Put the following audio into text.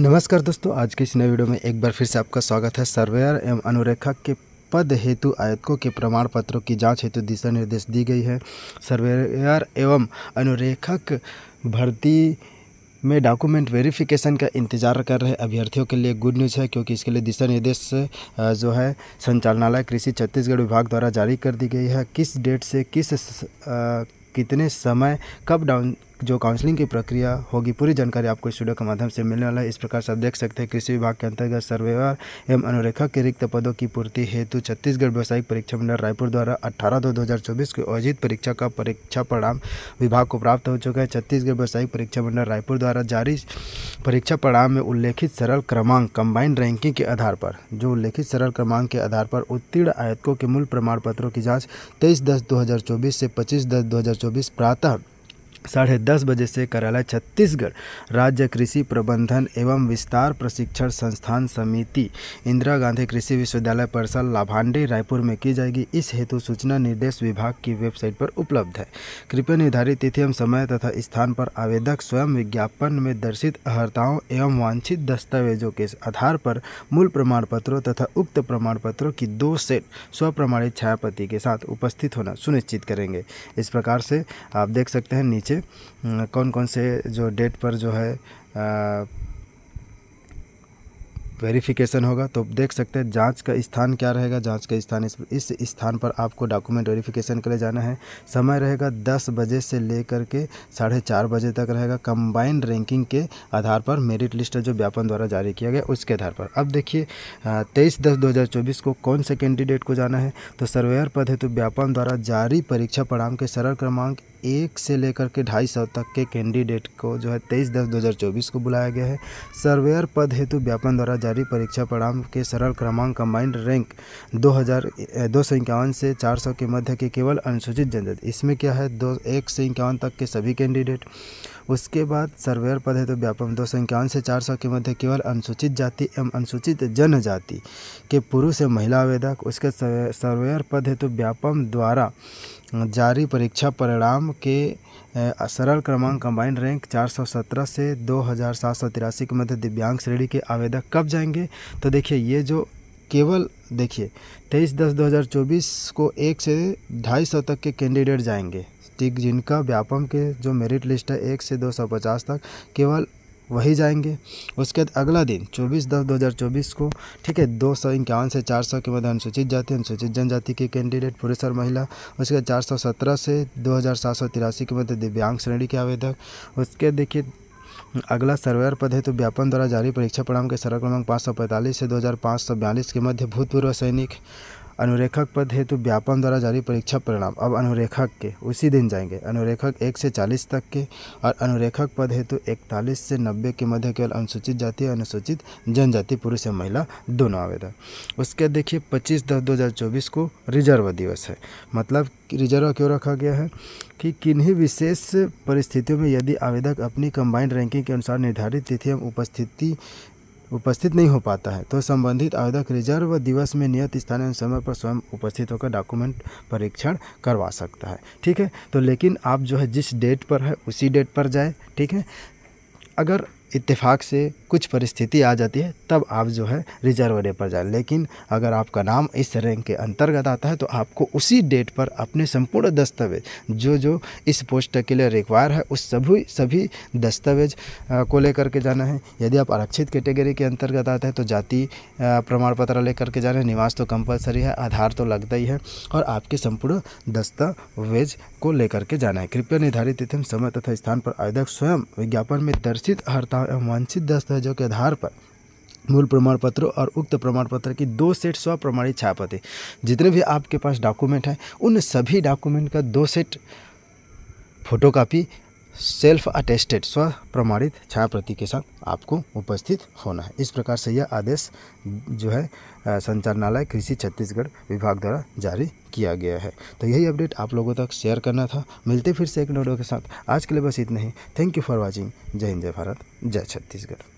नमस्कार दोस्तों आज के इस नए वीडियो में एक बार फिर से आपका स्वागत है सर्वेयर एवं अनुरेखा के पद हेतु आयतकों के प्रमाण पत्रों की जांच हेतु दिशा निर्देश दी गई है सर्वेयर एवं अनुरेखक भर्ती में डॉक्यूमेंट वेरिफिकेशन का इंतजार कर रहे अभ्यर्थियों के लिए गुड न्यूज़ है क्योंकि इसके लिए दिशा निर्देश जो है संचालनालय कृषि छत्तीसगढ़ विभाग द्वारा जारी कर दी गई है किस डेट से किस कितने समय कब डाउन जो काउंसलिंग की प्रक्रिया होगी पूरी जानकारी आपको इस वीडियो के माध्यम से मिलने वाला है इस प्रकार से आप देख सकते हैं कृषि विभाग के अंतर्गत सर्वेयर एवं अनुरेखा के रिक्त पदों की पूर्ति हेतु छत्तीसगढ़ व्यावसायिक परीक्षा मंडल रायपुर द्वारा अट्ठारह दो दो हज़ार चौबीस आयोजित परीक्षा का परीक्षा परिणाम विभाग को प्राप्त हो चुका है छत्तीसगढ़ व्यावसायिक परीक्षा मंडल रायपुर द्वारा जारी परीक्षा परिणाम में उल्लेखित सरल क्रमांक कंबाइंड रैंकिंग के आधार पर जो उल्लेखित सरल क्रमांक के आधार पर उत्तीर्ण आयतकों के मूल प्रमाण पत्रों की जाँच तेईस दस दो हज़ार चौबीस से पच्चीस दस दो हज़ार चौबीस प्रातः साढ़े दस बजे से कार्यालय छत्तीसगढ़ राज्य कृषि प्रबंधन एवं विस्तार प्रशिक्षण संस्थान समिति इंदिरा गांधी कृषि विश्वविद्यालय परिसर लाभांडे रायपुर में की जाएगी इस हेतु सूचना निर्देश विभाग की वेबसाइट पर उपलब्ध है कृपया निर्धारित तिथि एवं समय तथा स्थान पर आवेदक स्वयं विज्ञापन में दर्शित अहर्ताओं एवं वांछित दस्तावेजों के आधार पर मूल प्रमाण पत्रों तथा उक्त प्रमाण पत्रों की दो सेट स्वप्रमाणित छायापति के साथ उपस्थित होना सुनिश्चित करेंगे इस प्रकार से आप देख सकते हैं नीचे नीचे कौन कौन से जो डेट पर जो है वेरिफिकेशन होगा तो देख सकते हैं जांच का स्थान क्या रहेगा जांच का स्थान इस, इस स्थान पर आपको डॉक्यूमेंट वेरिफिकेशन के लिए जाना है समय रहेगा दस बजे से लेकर के साढ़े चार बजे तक रहेगा कंबाइंड रैंकिंग के आधार पर मेरिट लिस्ट जो व्यापन द्वारा जारी किया गया उसके आधार पर अब देखिए तेईस दस दो को कौन से कैंडिडेट को जाना है तो सर्वेयर पद हेतु व्यापन द्वारा जारी परीक्षा परिणाम के सरल क्रमांक एक से लेकर के ढाई सौ तक के कैंडिडेट को जो है तेईस दस दो हज़ार चौबीस को बुलाया गया है सर्वेयर पद हेतु व्यापन द्वारा जारी परीक्षा परिणाम के सरल क्रमांक कम्बाइंड रैंक दो हज़ार दो सौ इक्यावन से चार सौ के मध्य के केवल अनुसूचित जनजाति इसमें क्या है दो एक से इक्यावन तक के सभी कैंडिडेट उसके बाद सर्वेयर पद हेतु व्यापन दो सौ इक्यावन से चार सौ के मध्य केवल अनुसूचित जाति एवं अनुसूचित जनजाति के पुरुष एवं महिला आवेदक उसके सर्वेयर पद हेतु व्यापम द्वारा जारी परीक्षा परिणाम के सरल क्रमांक कंबाइन रैंक चार सौ सत्रह से दो हज़ार सात सौ तिरासी के मध्य दिव्यांग श्रेणी के आवेदक कब जाएंगे तो देखिए ये जो केवल देखिए तेईस दस 2024 को एक से ढाई सौ तक के कैंडिडेट जाएंगे ठीक जिनका व्यापम के जो मेरिट लिस्ट है एक से दो सौ पचास तक केवल वही जाएंगे उसके बाद अगला दिन 24 दस 2024 को ठीक है दो सौ इक्यावन से चार सौ के मध्य अनुसूचित जाति अनुसूचित जनजाति के कैंडिडेट पुरुष और महिला उसके बाद चार सौ सत्रह से दो हज़ार सात सौ तिरासी के मध्य दिव्यांग श्रेणी के आवेदक उसके देखिए अगला सर्वेयर पद है तो व्यापन द्वारा जारी परीक्षा परिणाम के सरल क्रमांक पाँच सौ पैंतालीस से दो हज़ार पाँच सौ बयालीस के मध्य भूतपूर्व सैनिक अनुरेखक पद हेतु व्यापम द्वारा जारी परीक्षा परिणाम अब अनुरेखक के उसी दिन जाएंगे अनुरेखक एक से चालीस तक के और अनुरेखक पद हेतु इकतालीस से नब्बे के मध्य केवल अनुसूचित जाति और अनुसूचित जनजाति पुरुष या महिला दोनों आवेदन उसके बाद देखिए पच्चीस दस दो हज़ार चौबीस को रिजर्व दिवस है मतलब रिजर्व क्यों रखा गया है कि किन्हीं विशेष परिस्थितियों में यदि आवेदक अपनी कंबाइंड रैंकिंग के अनुसार निर्धारित तिथि एवं उपस्थिति उपस्थित नहीं हो पाता है तो संबंधित आवेदक रिजर्व दिवस में नियत स्थान एवं समय पर स्वयं उपस्थित होकर डॉक्यूमेंट परीक्षण करवा सकता है ठीक है तो लेकिन आप जो है जिस डेट पर है उसी डेट पर जाए ठीक है अगर इत्तेफाक से कुछ परिस्थिति आ जाती है तब आप जो है रिजर्व डे पर जाए लेकिन अगर आपका नाम इस रैंक के अंतर्गत आता है तो आपको उसी डेट पर अपने संपूर्ण दस्तावेज जो जो इस पोस्ट के लिए रिक्वायर है उस सभी सभी दस्तावेज को लेकर के जाना है यदि आप आरक्षित कैटेगरी के, के अंतर्गत आते हैं तो जाति प्रमाण पत्र लेकर के जाना है निवास तो कंपलसरी है आधार तो लगता ही है और आपके संपूर्ण दस्तावेज को लेकर के जाना है कृपया निर्धारित समय तथा स्थान पर आवेदक स्वयं विज्ञापन में दर्शित हड़ताल आवश्यकताओं एवं वांछित दस्तावेजों के आधार पर मूल प्रमाण पत्र और उक्त प्रमाण पत्र की दो सेट स्व प्रमाणित छायापति जितने भी आपके पास डॉक्यूमेंट हैं उन सभी डॉक्यूमेंट का दो सेट फोटोकॉपी सेल्फ अटेस्टेड स्व प्रमाणित छायाप्रति के साथ आपको उपस्थित होना है इस प्रकार से यह आदेश जो है संचालनालय कृषि छत्तीसगढ़ विभाग द्वारा जारी किया गया है तो यही अपडेट आप लोगों तक शेयर करना था मिलते फिर से एक नोडो के साथ आज के लिए बस इतना ही थैंक यू फॉर वॉचिंग जय हिंद जय भारत जय छत्तीसगढ़